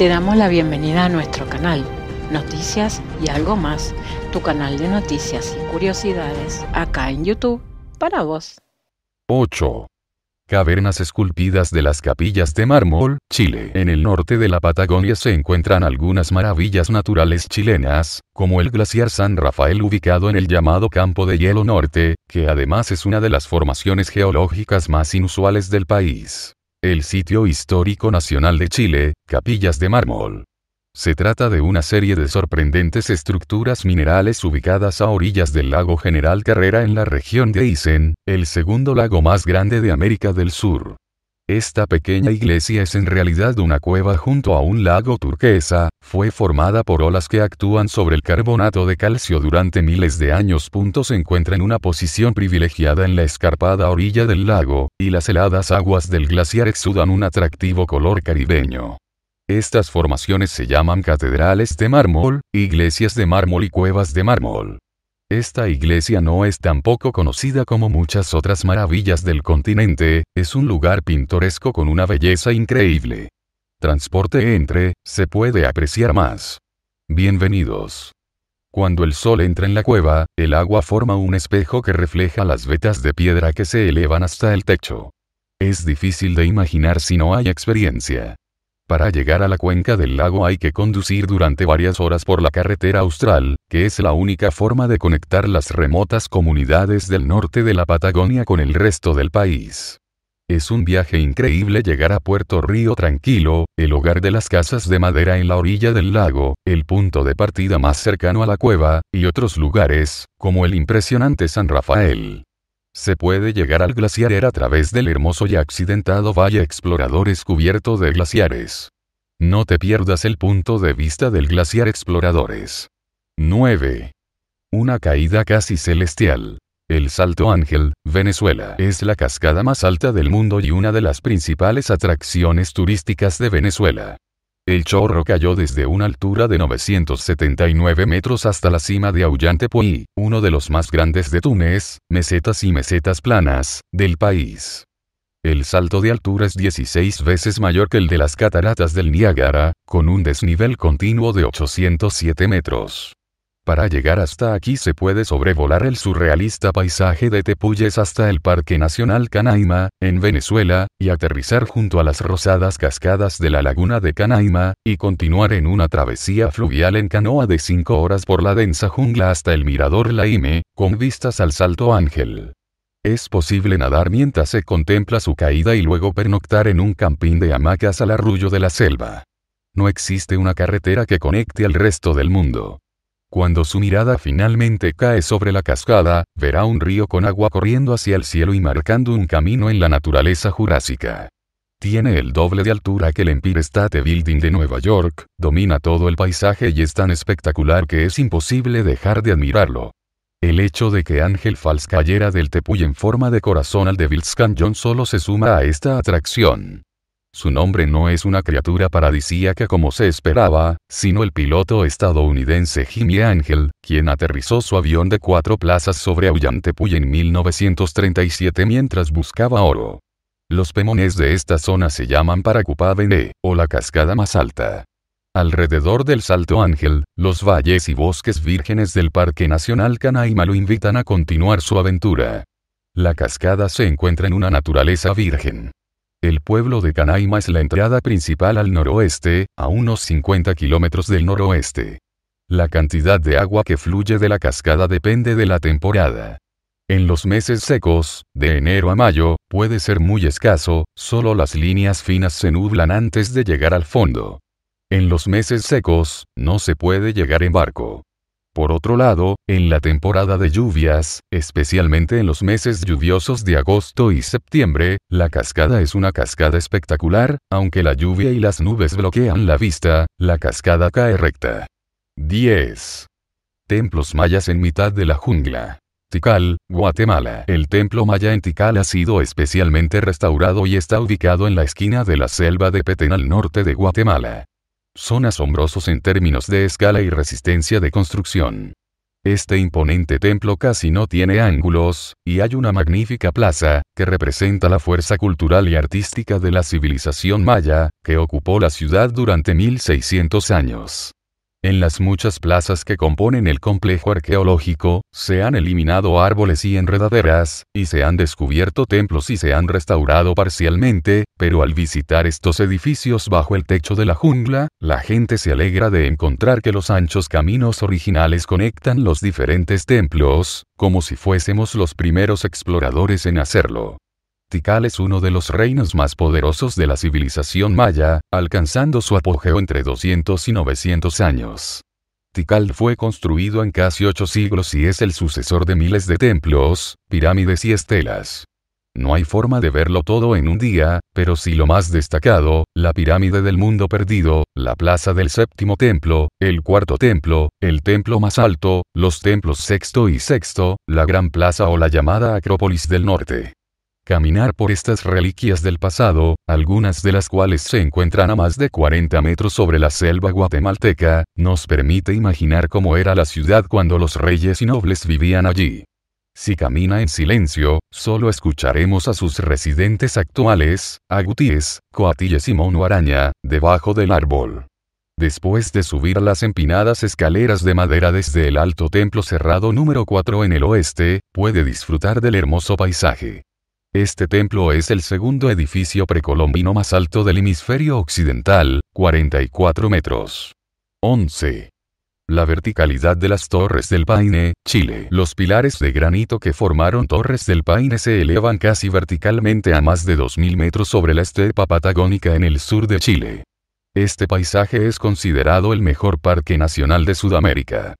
Te damos la bienvenida a nuestro canal, Noticias y algo más, tu canal de noticias y curiosidades acá en YouTube para vos. 8. Cavernas esculpidas de las capillas de mármol, Chile. En el norte de la Patagonia se encuentran algunas maravillas naturales chilenas, como el glaciar San Rafael ubicado en el llamado Campo de Hielo Norte, que además es una de las formaciones geológicas más inusuales del país. El sitio histórico nacional de Chile, Capillas de Mármol. Se trata de una serie de sorprendentes estructuras minerales ubicadas a orillas del lago General Carrera en la región de Isen, el segundo lago más grande de América del Sur. Esta pequeña iglesia es en realidad una cueva junto a un lago turquesa, fue formada por olas que actúan sobre el carbonato de calcio durante miles de años. se encuentra en una posición privilegiada en la escarpada orilla del lago, y las heladas aguas del glaciar exudan un atractivo color caribeño. Estas formaciones se llaman catedrales de mármol, iglesias de mármol y cuevas de mármol. Esta iglesia no es tan poco conocida como muchas otras maravillas del continente, es un lugar pintoresco con una belleza increíble. Transporte entre, se puede apreciar más. Bienvenidos. Cuando el sol entra en la cueva, el agua forma un espejo que refleja las vetas de piedra que se elevan hasta el techo. Es difícil de imaginar si no hay experiencia. Para llegar a la cuenca del lago hay que conducir durante varias horas por la carretera austral, que es la única forma de conectar las remotas comunidades del norte de la Patagonia con el resto del país. Es un viaje increíble llegar a Puerto Río Tranquilo, el hogar de las casas de madera en la orilla del lago, el punto de partida más cercano a la cueva, y otros lugares, como el impresionante San Rafael. Se puede llegar al glaciar a través del hermoso y accidentado valle exploradores cubierto de glaciares. No te pierdas el punto de vista del glaciar exploradores. 9. Una caída casi celestial. El Salto Ángel, Venezuela, es la cascada más alta del mundo y una de las principales atracciones turísticas de Venezuela. El chorro cayó desde una altura de 979 metros hasta la cima de Aullante uno de los más grandes de Túnez, mesetas y mesetas planas, del país. El salto de altura es 16 veces mayor que el de las cataratas del Niágara, con un desnivel continuo de 807 metros. Para llegar hasta aquí se puede sobrevolar el surrealista paisaje de Tepuyes hasta el Parque Nacional Canaima, en Venezuela, y aterrizar junto a las rosadas cascadas de la laguna de Canaima, y continuar en una travesía fluvial en canoa de 5 horas por la densa jungla hasta el mirador Laime, con vistas al Salto Ángel. Es posible nadar mientras se contempla su caída y luego pernoctar en un campín de hamacas al arrullo de la selva. No existe una carretera que conecte al resto del mundo. Cuando su mirada finalmente cae sobre la cascada, verá un río con agua corriendo hacia el cielo y marcando un camino en la naturaleza jurásica. Tiene el doble de altura que el Empire State Building de Nueva York, domina todo el paisaje y es tan espectacular que es imposible dejar de admirarlo. El hecho de que Ángel Falls cayera del tepuy en forma de corazón al Devil's Canyon solo se suma a esta atracción. Su nombre no es una criatura paradisíaca como se esperaba, sino el piloto estadounidense Jimmy Angel, quien aterrizó su avión de cuatro plazas sobre Auyantepuy en 1937 mientras buscaba oro. Los pemones de esta zona se llaman Paracupávene, o la cascada más alta. Alrededor del Salto Ángel, los valles y bosques vírgenes del Parque Nacional Canaima lo invitan a continuar su aventura. La cascada se encuentra en una naturaleza virgen. El pueblo de Canaima es la entrada principal al noroeste, a unos 50 kilómetros del noroeste. La cantidad de agua que fluye de la cascada depende de la temporada. En los meses secos, de enero a mayo, puede ser muy escaso, solo las líneas finas se nublan antes de llegar al fondo. En los meses secos, no se puede llegar en barco. Por otro lado, en la temporada de lluvias, especialmente en los meses lluviosos de agosto y septiembre, la cascada es una cascada espectacular, aunque la lluvia y las nubes bloquean la vista, la cascada cae recta. 10. Templos mayas en mitad de la jungla. TICAL, Guatemala. El templo maya en Tical ha sido especialmente restaurado y está ubicado en la esquina de la selva de Petén al norte de Guatemala son asombrosos en términos de escala y resistencia de construcción. Este imponente templo casi no tiene ángulos, y hay una magnífica plaza, que representa la fuerza cultural y artística de la civilización maya, que ocupó la ciudad durante 1600 años. En las muchas plazas que componen el complejo arqueológico, se han eliminado árboles y enredaderas, y se han descubierto templos y se han restaurado parcialmente, pero al visitar estos edificios bajo el techo de la jungla, la gente se alegra de encontrar que los anchos caminos originales conectan los diferentes templos, como si fuésemos los primeros exploradores en hacerlo. Tikal es uno de los reinos más poderosos de la civilización maya, alcanzando su apogeo entre 200 y 900 años. Tikal fue construido en casi ocho siglos y es el sucesor de miles de templos, pirámides y estelas. No hay forma de verlo todo en un día, pero sí lo más destacado, la pirámide del mundo perdido, la plaza del séptimo templo, el cuarto templo, el templo más alto, los templos sexto y sexto, la gran plaza o la llamada Acrópolis del norte caminar por estas reliquias del pasado, algunas de las cuales se encuentran a más de 40 metros sobre la selva guatemalteca, nos permite imaginar cómo era la ciudad cuando los reyes y nobles vivían allí. Si camina en silencio, solo escucharemos a sus residentes actuales, Agutíes, Coatilles y Mono debajo del árbol. Después de subir las empinadas escaleras de madera desde el alto templo cerrado número 4 en el oeste, puede disfrutar del hermoso paisaje. Este templo es el segundo edificio precolombino más alto del hemisferio occidental, 44 metros. 11. La verticalidad de las Torres del Paine, Chile. Los pilares de granito que formaron Torres del Paine se elevan casi verticalmente a más de 2.000 metros sobre la estepa patagónica en el sur de Chile. Este paisaje es considerado el mejor parque nacional de Sudamérica.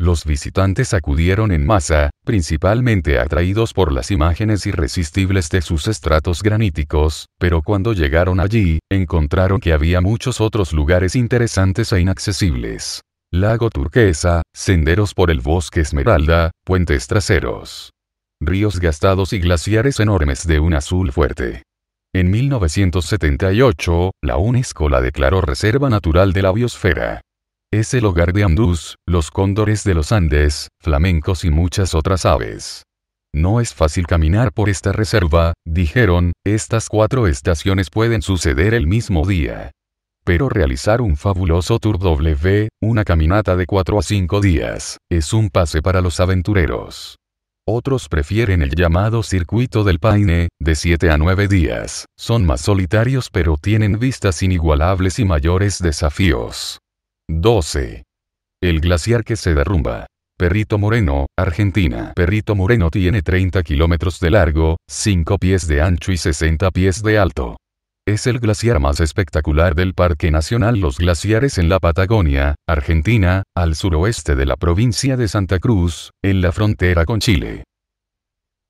Los visitantes acudieron en masa, principalmente atraídos por las imágenes irresistibles de sus estratos graníticos, pero cuando llegaron allí, encontraron que había muchos otros lugares interesantes e inaccesibles. Lago turquesa, senderos por el bosque esmeralda, puentes traseros. Ríos gastados y glaciares enormes de un azul fuerte. En 1978, la UNESCO la declaró Reserva Natural de la Biosfera. Es el hogar de andús, los cóndores de los Andes, flamencos y muchas otras aves. No es fácil caminar por esta reserva, dijeron, estas cuatro estaciones pueden suceder el mismo día. Pero realizar un fabuloso tour W, una caminata de 4 a 5 días, es un pase para los aventureros. Otros prefieren el llamado circuito del Paine, de 7 a 9 días, son más solitarios pero tienen vistas inigualables y mayores desafíos. 12. El glaciar que se derrumba. Perrito Moreno, Argentina. Perrito Moreno tiene 30 kilómetros de largo, 5 pies de ancho y 60 pies de alto. Es el glaciar más espectacular del Parque Nacional Los Glaciares en la Patagonia, Argentina, al suroeste de la provincia de Santa Cruz, en la frontera con Chile.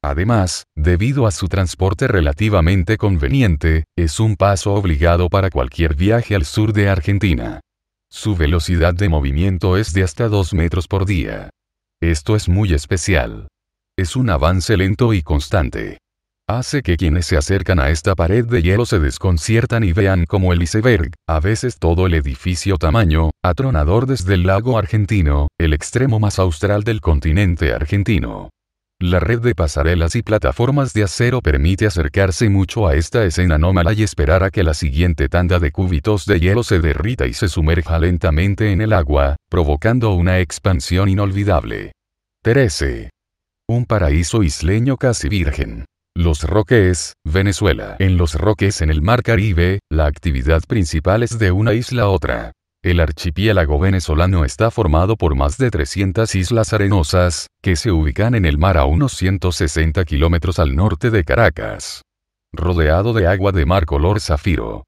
Además, debido a su transporte relativamente conveniente, es un paso obligado para cualquier viaje al sur de Argentina. Su velocidad de movimiento es de hasta 2 metros por día. Esto es muy especial. Es un avance lento y constante. Hace que quienes se acercan a esta pared de hielo se desconciertan y vean como el iceberg, a veces todo el edificio tamaño, atronador desde el lago argentino, el extremo más austral del continente argentino. La red de pasarelas y plataformas de acero permite acercarse mucho a esta escena anómala y esperar a que la siguiente tanda de cúbitos de hielo se derrita y se sumerja lentamente en el agua, provocando una expansión inolvidable. 13. Un paraíso isleño casi virgen. Los Roques, Venezuela. En Los Roques en el Mar Caribe, la actividad principal es de una isla a otra. El archipiélago venezolano está formado por más de 300 islas arenosas, que se ubican en el mar a unos 160 kilómetros al norte de Caracas. Rodeado de agua de mar color zafiro.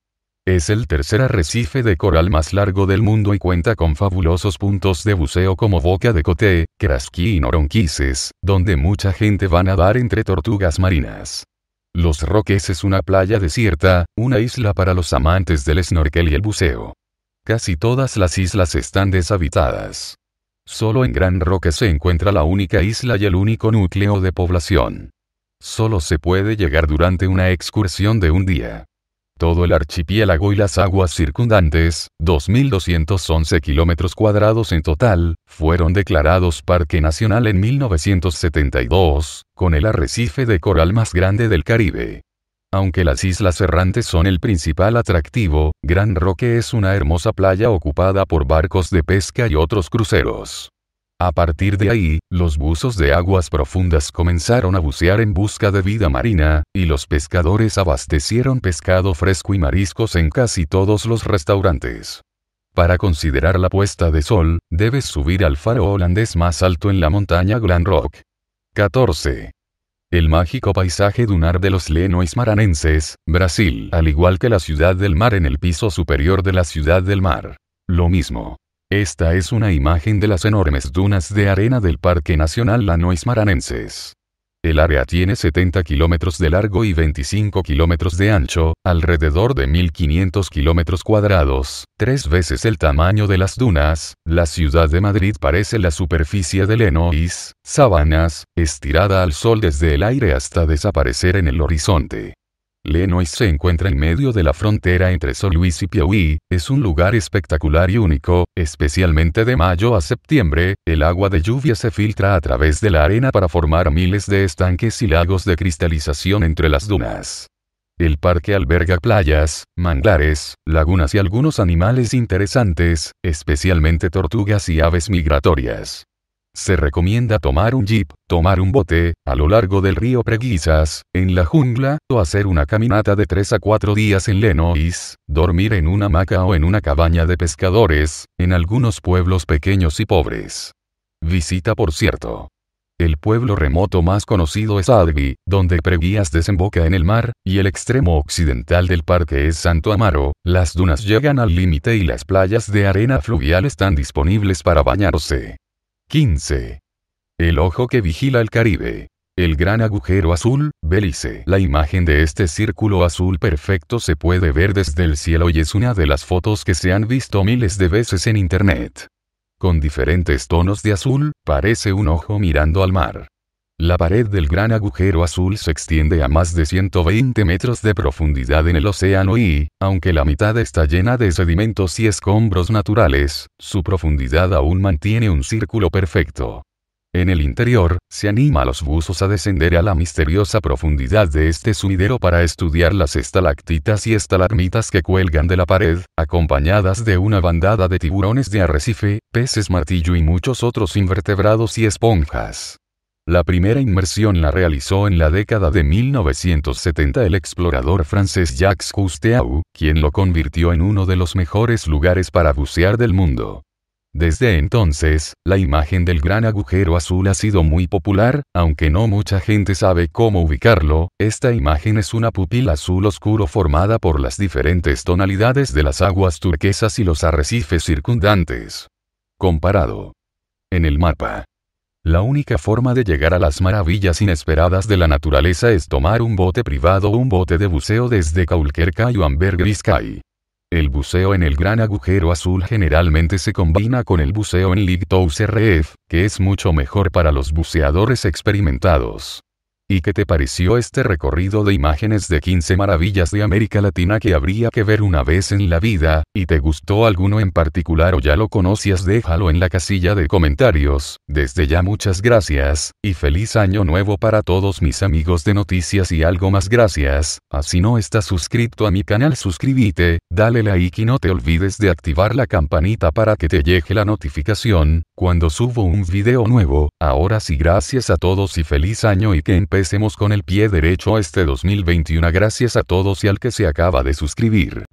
Es el tercer arrecife de coral más largo del mundo y cuenta con fabulosos puntos de buceo como Boca de Coté, Krasquí y Noronquises, donde mucha gente va a nadar entre tortugas marinas. Los Roques es una playa desierta, una isla para los amantes del snorkel y el buceo. Casi todas las islas están deshabitadas. Solo en Gran Roque se encuentra la única isla y el único núcleo de población. Solo se puede llegar durante una excursión de un día. Todo el archipiélago y las aguas circundantes, 2.211 kilómetros cuadrados en total, fueron declarados Parque Nacional en 1972, con el arrecife de coral más grande del Caribe. Aunque las islas errantes son el principal atractivo, Gran Roque es una hermosa playa ocupada por barcos de pesca y otros cruceros. A partir de ahí, los buzos de aguas profundas comenzaron a bucear en busca de vida marina, y los pescadores abastecieron pescado fresco y mariscos en casi todos los restaurantes. Para considerar la puesta de sol, debes subir al faro holandés más alto en la montaña Gran Rock. 14. El mágico paisaje dunar de los Lenois maranenses, Brasil, al igual que la ciudad del mar en el piso superior de la ciudad del mar. Lo mismo. Esta es una imagen de las enormes dunas de arena del Parque Nacional Lenois Maranenses. El área tiene 70 kilómetros de largo y 25 kilómetros de ancho, alrededor de 1.500 kilómetros cuadrados, tres veces el tamaño de las dunas. La ciudad de Madrid parece la superficie de Lenois, sabanas, estirada al sol desde el aire hasta desaparecer en el horizonte. Lenois se encuentra en medio de la frontera entre San y Piauí, es un lugar espectacular y único, especialmente de mayo a septiembre, el agua de lluvia se filtra a través de la arena para formar miles de estanques y lagos de cristalización entre las dunas. El parque alberga playas, manglares, lagunas y algunos animales interesantes, especialmente tortugas y aves migratorias. Se recomienda tomar un jeep, tomar un bote, a lo largo del río Preguisas, en la jungla, o hacer una caminata de 3 a 4 días en Lenois, dormir en una hamaca o en una cabaña de pescadores, en algunos pueblos pequeños y pobres. Visita por cierto. El pueblo remoto más conocido es Advi, donde Preguías desemboca en el mar, y el extremo occidental del parque es Santo Amaro, las dunas llegan al límite y las playas de arena fluvial están disponibles para bañarse. 15. El ojo que vigila el Caribe. El gran agujero azul, Belice. La imagen de este círculo azul perfecto se puede ver desde el cielo y es una de las fotos que se han visto miles de veces en Internet. Con diferentes tonos de azul, parece un ojo mirando al mar. La pared del gran agujero azul se extiende a más de 120 metros de profundidad en el océano y, aunque la mitad está llena de sedimentos y escombros naturales, su profundidad aún mantiene un círculo perfecto. En el interior, se anima a los buzos a descender a la misteriosa profundidad de este sumidero para estudiar las estalactitas y estalagmitas que cuelgan de la pared, acompañadas de una bandada de tiburones de arrecife, peces martillo y muchos otros invertebrados y esponjas. La primera inmersión la realizó en la década de 1970 el explorador francés Jacques Cousteau, quien lo convirtió en uno de los mejores lugares para bucear del mundo. Desde entonces, la imagen del gran agujero azul ha sido muy popular, aunque no mucha gente sabe cómo ubicarlo, esta imagen es una pupila azul oscuro formada por las diferentes tonalidades de las aguas turquesas y los arrecifes circundantes. Comparado. En el mapa, la única forma de llegar a las maravillas inesperadas de la naturaleza es tomar un bote privado o un bote de buceo desde Kaulkerkai o Cay. El buceo en el gran agujero azul generalmente se combina con el buceo en Ligtous RF, que es mucho mejor para los buceadores experimentados. ¿Y qué te pareció este recorrido de imágenes de 15 maravillas de América Latina que habría que ver una vez en la vida? ¿Y te gustó alguno en particular o ya lo conocías? Déjalo en la casilla de comentarios. Desde ya muchas gracias, y feliz año nuevo para todos mis amigos de noticias y algo más gracias. Así no estás suscrito a mi canal suscríbete, dale like y no te olvides de activar la campanita para que te llegue la notificación cuando subo un video nuevo. Ahora sí gracias a todos y feliz año y que empecemos Empecemos con el pie derecho a este 2021 gracias a todos y al que se acaba de suscribir.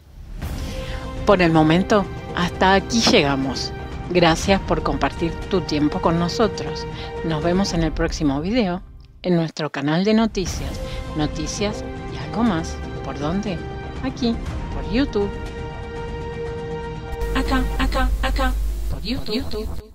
Por el momento, hasta aquí llegamos. Gracias por compartir tu tiempo con nosotros. Nos vemos en el próximo video, en nuestro canal de noticias. Noticias y algo más. ¿Por dónde? Aquí, por YouTube. Acá, acá, acá, por YouTube.